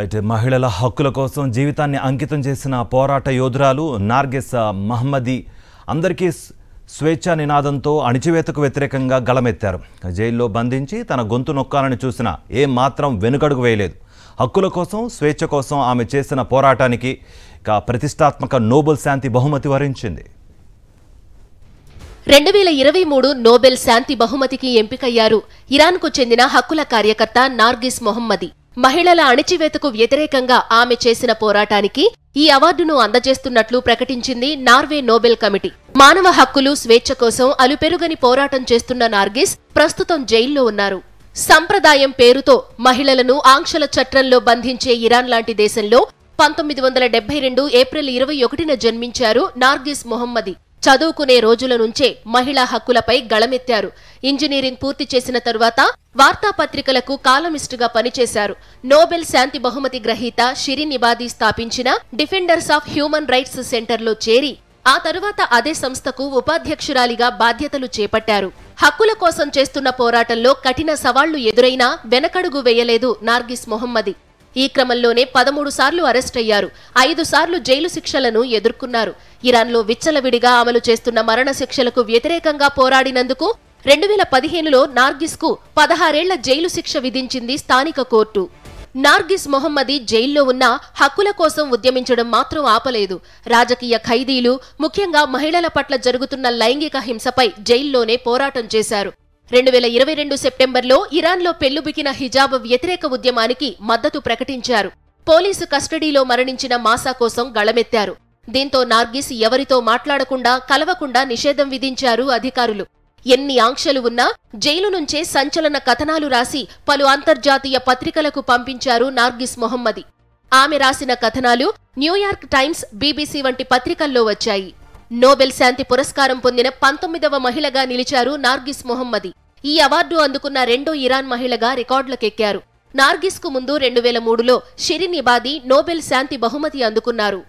అయితే మహిళల హక్కుల కోసం జీవితాన్ని అంకితం చేసిన పోరాట యోధురాలు నార్గెస్ మహమ్మది అందరికీ స్వేచ్ఛ నినాదంతో అణిచివేతకు వ్యతిరేకంగా గళమెత్తారు జైల్లో బంధించి తన గొంతు నొక్కాలని చూసిన ఏ మాత్రం వెనుకడుగు వేయలేదు హక్కుల కోసం స్వేచ్ఛ కోసం ఆమె చేసిన పోరాటానికి ఇక ప్రతిష్టాత్మక నోబెల్ శాంతి బహుమతి వరించింది రెండు వేల ఇరవై మూడు నోబెల్ శాంతి బహుమతికి ఎంపికయ్యారు ఇరాన్కు చెందిన హక్కుల కార్యకర్త నార్గిస్ మొహమ్మది మహిళల అణిచివేతకు వ్యతిరేకంగా ఆమె చేసిన పోరాటానికి ఈ అవార్డును అందజేస్తున్నట్లు ప్రకటించింది నార్వే నోబెల్ కమిటీ మానవ హక్కులు స్వేచ్ఛ కోసం అలుపెరుగని పోరాటం చేస్తున్న నార్గిస్ ప్రస్తుతం జైల్లో ఉన్నారు సంప్రదాయం పేరుతో మహిళలను ఆంక్షల చట్రంలో బంధించే ఇరాన్ లాంటి దేశంలో పంతొమ్మిది వందల డెబ్బై రెండు ఏప్రిల్ ఇరవై ఒకటిన జన్మించారు నార్గిస్ మొహమ్మది చదువుకునే రోజుల నుంచే మహిళా హక్కులపై గళమెత్తారు ఇంజనీరింగ్ పూర్తి చేసిన తరువాత వార్తాపత్రికలకు కాలమిస్టుగా పనిచేశారు నోబెల్ శాంతి బహుమతి గ్రహీత షిరిన్ ఇబాదీ స్థాపించిన డిఫెండర్స్ ఆఫ్ హ్యూమన్ రైట్స్ సెంటర్లో చేరి ఆ తరువాత అదే సంస్థకు ఉపాధ్యక్షురాలిగా బాధ్యతలు చేపట్టారు హక్కుల కోసం చేస్తున్న పోరాటంలో కఠిన సవాళ్లు ఎదురైనా వెనకడుగు వేయలేదు నార్గిస్ మొహమ్మది ఈ క్రమంలోనే పదమూడు సార్లు అరెస్ట్ అయ్యారు ఐదు సార్లు జైలు శిక్షలను ఎదుర్కొన్నారు ఇరాన్లో విచ్చలవిడిగా అమలు చేస్తున్న మరణశిక్షలకు వ్యతిరేకంగా పోరాడినందుకు రెండు వేల పదిహేనులో నార్గిస్కు పదహారేళ్ల జైలు శిక్ష విధించింది స్థానిక కోర్టు నార్గిస్ మొహమ్మది జైల్లో ఉన్న హక్కుల కోసం ఉద్యమించడం మాత్రం ఆపలేదు రాజకీయ ఖైదీలు ముఖ్యంగా మహిళల పట్ల జరుగుతున్న లైంగిక హింసపై జైల్లోనే పోరాటం చేశారు రెండు వేల ఇరవై రెండు సెప్టెంబర్లో ఇరాన్లో పెళ్లుబికిన హిజాబ్ వ్యతిరేక ఉద్యమానికి మద్దతు ప్రకటించారు పోలీసు కస్టడీలో మరణించిన మాసా కోసం గళమెత్తారు దీంతో నార్గిస్ ఎవరితో మాట్లాడకుండా కలవకుండా నిషేధం విధించారు అధికారులు ఎన్ని ఆంక్షలు ఉన్నా జైలు నుంచే సంచలన కథనాలు రాసి పలు అంతర్జాతీయ పత్రికలకు పంపించారు నార్గిస్ మొహమ్మది ఆమె రాసిన కథనాలు న్యూయార్క్ టైమ్స్ బీబీసీ వంటి పత్రికల్లో వచ్చాయి నోబెల్ శాంతి పురస్కారం పొందిన పంతొమ్మిదవ మహిళగా నిలిచారు నార్గిస్ మొహమ్మది ఈ అవార్డు అందుకున్న రెండో ఇరాన్ మహిళగా రికార్డులకెక్కారు నార్గిస్కు ముందు రెండు వేల మూడులో షిరిన్ ఇబాది నోబెల్ శాంతి బహుమతి అందుకున్నారు